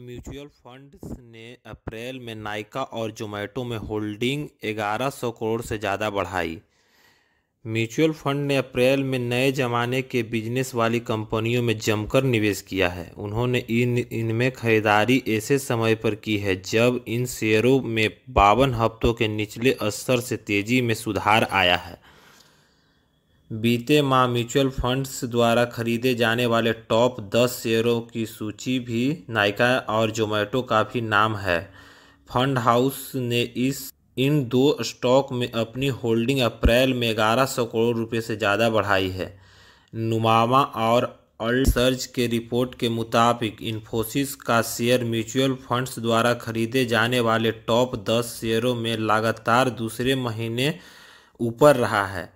mutual funds ने अप्रैल में नाइका और जोमेटो में होल्डिंग 1100 करोड़ से ज़्यादा बढ़ाई म्यूचुअल फंड ने अप्रैल में नए जमाने के बिजनेस वाली कंपनियों में जमकर निवेश किया है उन्होंने इन इनमें खरीदारी ऐसे समय पर की है जब इन शेयरों में बावन हफ्तों के निचले स्तर से तेज़ी में सुधार आया है बीते माह म्यूचुअल फंड्स द्वारा खरीदे जाने वाले टॉप दस शेयरों की सूची भी नायका और जोमैटो का भी नाम है फंड हाउस ने इस इन दो स्टॉक में अपनी होल्डिंग अप्रैल में ग्यारह सौ करोड़ रुपए से ज़्यादा बढ़ाई है नुमामा और अल्ट सर्च के रिपोर्ट के मुताबिक इन्फोसिस का शेयर म्यूचुअल फंड्स द्वारा खरीदे जाने वाले टॉप दस शेयरों में लगातार दूसरे महीने ऊपर रहा है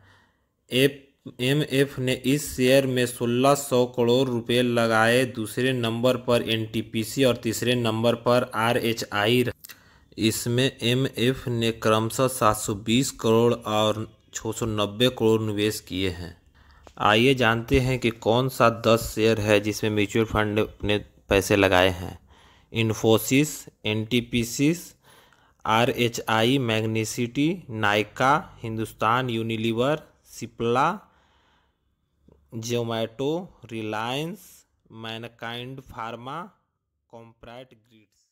एप एमएफ ने इस शेयर में 1600 करोड़ रुपए लगाए दूसरे नंबर पर एनटीपीसी और तीसरे नंबर पर आरएचआई इसमें एमएफ ने क्रमशः 720 करोड़ और 690 करोड़ निवेश किए हैं आइए जानते हैं कि कौन सा 10 शेयर है जिसमें म्यूचुअल फंड ने पैसे लगाए हैं इन्फोसिस एच आरएचआई मैग्निसिटी नाइका हिंदुस्तान यूनिलीवर सिप्ला जोमैटो रिलायंस मैनकाइंड फार्मा कॉम्प्रैट ग्रीड्स